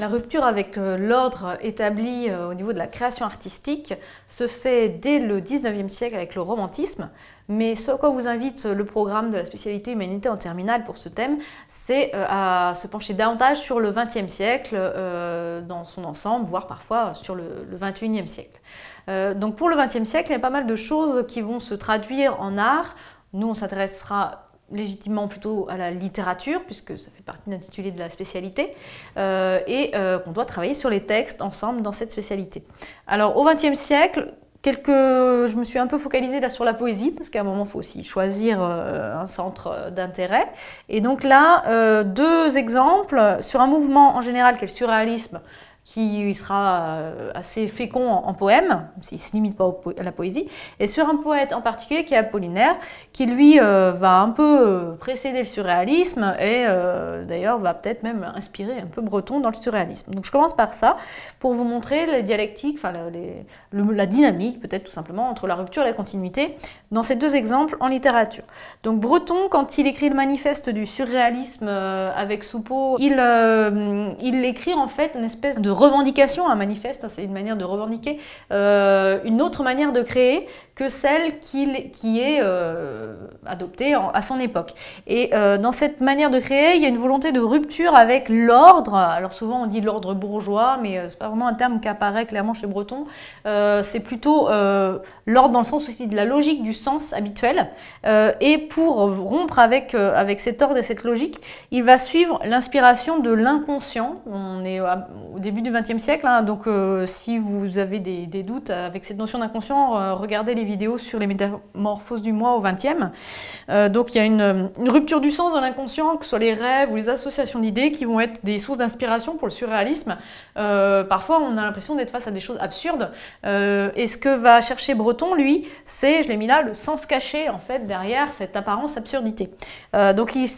La rupture avec euh, l'ordre établi euh, au niveau de la création artistique se fait dès le 19e siècle avec le romantisme, mais ce à quoi vous invite euh, le programme de la spécialité humanité en terminale pour ce thème, c'est à se pencher davantage sur le 20e siècle dans son ensemble, voire parfois sur le, 21e siècle. donc pour le 20e siècle, il y a pas mal de choses qui vont se traduire en art. Nous, on s'adressera légitimement plutôt à la littérature, puisque ça fait partie d'un l'intitulé de la spécialité, euh, et euh, qu'on doit travailler sur les textes ensemble dans cette spécialité. Alors au XXe siècle, quelques... je me suis un peu focalisée là sur la poésie, parce qu'à un moment, il faut aussi choisir euh, un centre d'intérêt. Et donc là, deux exemples sur un mouvement en général qui est le surréalisme, qui sera euh, assez fécond en, poème, poèmes, s'il ne se limite pas à la poésie, et sur un poète en particulier qui est Apollinaire, qui lui euh, va un peu euh, précéder le surréalisme et d'ailleurs va peut-être même inspirer un peu Breton dans le surréalisme. Donc je commence par ça pour vous montrer la dialectique, enfin la, les, la dynamique peut-être tout simplement entre la rupture et la continuité dans ces deux exemples en littérature. Donc Breton, quand il écrit le manifeste du surréalisme avec Soupeau, il, il écrit en fait une espèce de revendication, un manifeste, hein, c'est une manière de revendiquer, euh, une autre manière de créer que celle qui, est euh, adoptée à son époque. Et euh, dans cette manière de créer, il y a une volonté de rupture avec l'ordre. Alors souvent on dit l'ordre bourgeois, mais c'est pas vraiment un terme qui apparaît clairement chez Breton. c'est plutôt l'ordre dans le sens aussi de la logique du sens habituel. et pour rompre avec, avec cet ordre et cette logique, il va suivre l'inspiration de l'inconscient. On est au début 20e siècle. Hein. donc, euh, si vous avez des, doutes avec cette notion d'inconscient, euh, regardez les vidéos sur les métamorphoses du moi au 20e. Euh, donc, il y a une, rupture du sens dans l'inconscient, que ce soit les rêves ou les associations d'idées, qui vont être des sources d'inspiration pour le surréalisme. parfois, on a l'impression d'être face à des choses absurdes. et ce que va chercher Breton, lui, c'est, je l'ai mis là, le sens caché, en fait, derrière cette apparence absurdité. donc, il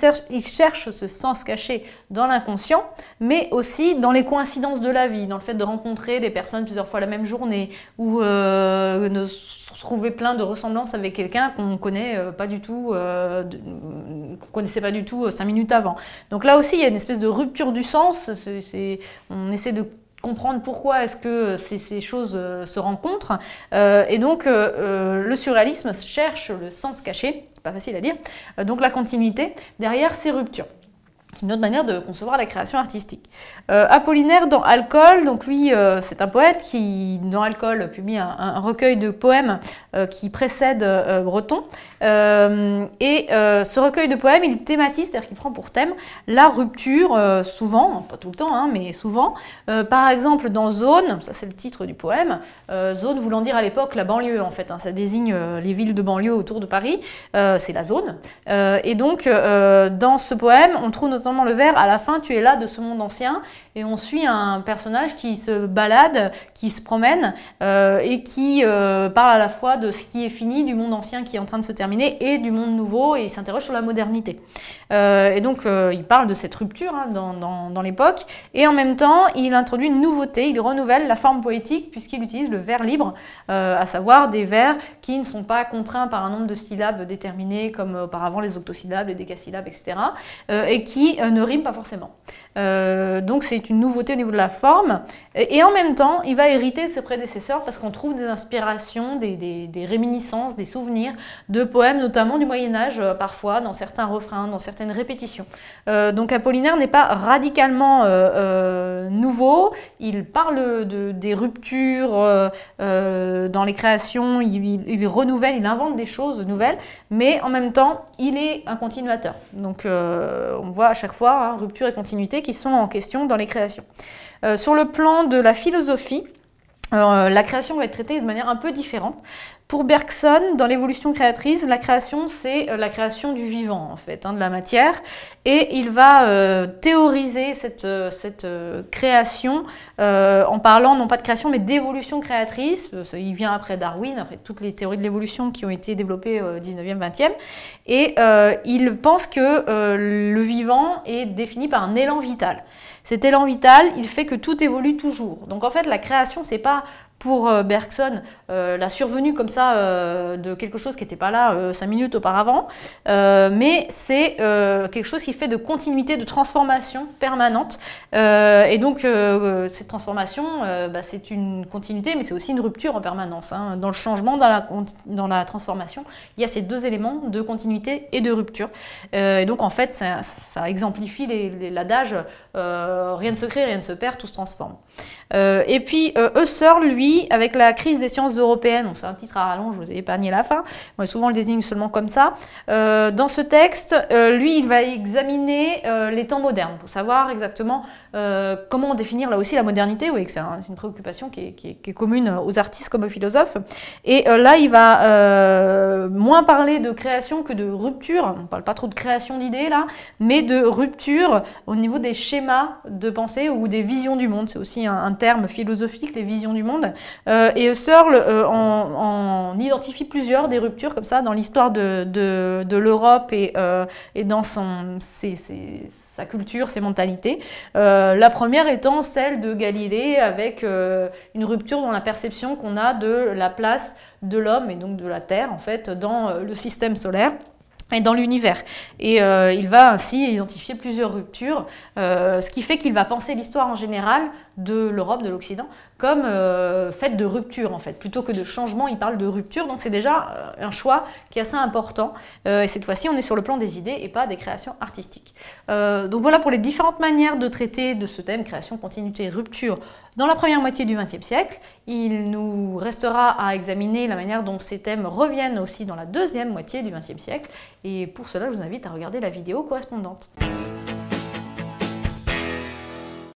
cherche, ce sens caché dans l'inconscient, mais aussi dans les coïncidences de la dans le fait de rencontrer des personnes plusieurs fois la même journée, ou euh, se trouver plein de ressemblances avec quelqu'un qu'on connaît euh, pas du tout, euh, connaissait pas du tout euh, cinq minutes avant. Donc là aussi, il y a une espèce de rupture du sens. on essaie de comprendre pourquoi est-ce que ces, choses se rencontrent. et donc, le surréalisme cherche le sens caché, pas facile à dire, donc la continuité derrière ces ruptures. C'est une autre manière de concevoir la création artistique. Euh, Apollinaire dans Alcool, donc lui euh, c'est un poète qui dans Alcool publie un, un recueil de poèmes euh, qui précède Breton. et ce recueil de poèmes il thématise, c'est-à-dire qu'il prend pour thème la rupture, souvent, pas tout le temps, hein, mais souvent. par exemple dans Zone, ça c'est le titre du poème, Zone voulant dire à l'époque la banlieue en fait, hein, ça désigne les villes de banlieue autour de Paris, c'est la zone. et donc dans ce poème on trouve notamment le verre, à la fin, tu es là de ce monde ancien et on suit un personnage qui se balade, qui se promène euh, et qui euh, parle à la fois de ce qui est fini, du monde ancien qui est en train de se terminer et du monde nouveau et il s'interroge sur la modernité. Euh, et donc il parle de cette rupture hein, dans, dans l'époque et en même temps il introduit une nouveauté, il renouvelle la forme poétique puisqu'il utilise le vers libre, à savoir des vers qui ne sont pas contraints par un nombre de syllabes déterminés comme auparavant les octosyllabes, les décasyllabes, etc. et qui ne riment pas forcément. donc c'est une nouveauté au niveau de la forme. Et, en même temps, il va hériter de ses prédécesseurs parce qu'on trouve des inspirations, des, réminiscences, des souvenirs de poèmes, notamment du Moyen Âge, euh, parfois, dans certains refrains, dans certaines répétitions. Euh, donc Apollinaire n'est pas radicalement euh, nouveau. Il parle de, des ruptures dans les créations, il, renouvelle, il invente des choses nouvelles, mais en même temps, il est un continuateur. Donc on voit à chaque fois hein, rupture et continuité qui sont en question dans les créations euh, sur le plan de la philosophie, euh, la création va être traitée de manière un peu différente. Pour Bergson, dans l'évolution créatrice, la création, c'est euh, la création du vivant, en fait, hein, de la matière. Et il va euh, théoriser cette, euh, cette création en parlant non pas de création, mais d'évolution créatrice. Il vient après Darwin, après toutes les théories de l'évolution qui ont été développées au 19e, 20e. Et il pense que le vivant est défini par un élan vital. Cet élan vital, il fait que tout évolue toujours. Donc en fait, la création, c'est pas pour euh, Bergson, euh, la survenue comme ça euh, de quelque chose qui n'était pas là cinq minutes auparavant, mais c'est quelque chose qui fait de continuité, de transformation permanente. et donc, cette transformation, bah, c'est une continuité, mais c'est aussi une rupture en permanence. Hein. Dans le changement, dans la, dans la, transformation, il y a ces deux éléments de continuité et de rupture. et donc, en fait, ça, ça exemplifie l'adage rien ne se crée, rien ne se perd, tout se transforme. et puis, Husserl, lui, avec la crise des sciences européennes, c'est un titre à rallonge, je vous ai épargné la fin, souvent on le désigne seulement comme ça, euh, dans ce texte, euh, lui, il va examiner euh, les temps modernes pour savoir exactement comment définir là aussi la modernité, que c'est une préoccupation qui est, commune aux artistes comme aux philosophes. Et là, il va moins parler de création que de rupture, on ne parle pas trop de création d'idées là, mais de rupture au niveau des schémas de pensée ou des visions du monde, c'est aussi un terme philosophique, les visions du monde. Euh, et Searle euh, en, identifie plusieurs des ruptures comme ça dans l'histoire de, l'Europe et, euh, dans sa culture, ses mentalités. la première étant celle de Galilée avec une rupture dans la perception qu'on a de la place de l'homme et donc de la Terre en fait dans le système solaire et dans l'univers. Et il va ainsi identifier plusieurs ruptures, ce qui fait qu'il va penser l'histoire en général de l'Europe, de l'Occident, comme fête euh, fait de rupture en fait. Plutôt que de changement, il parle de rupture, donc c'est déjà euh, un choix qui est assez important. Euh, et cette fois-ci, on est sur le plan des idées et pas des créations artistiques. donc voilà pour les différentes manières de traiter de ce thème, création, continuité, rupture, dans la première moitié du XXe siècle. Il nous restera à examiner la manière dont ces thèmes reviennent aussi dans la deuxième moitié du XXe siècle. Et pour cela, je vous invite à regarder la vidéo correspondante.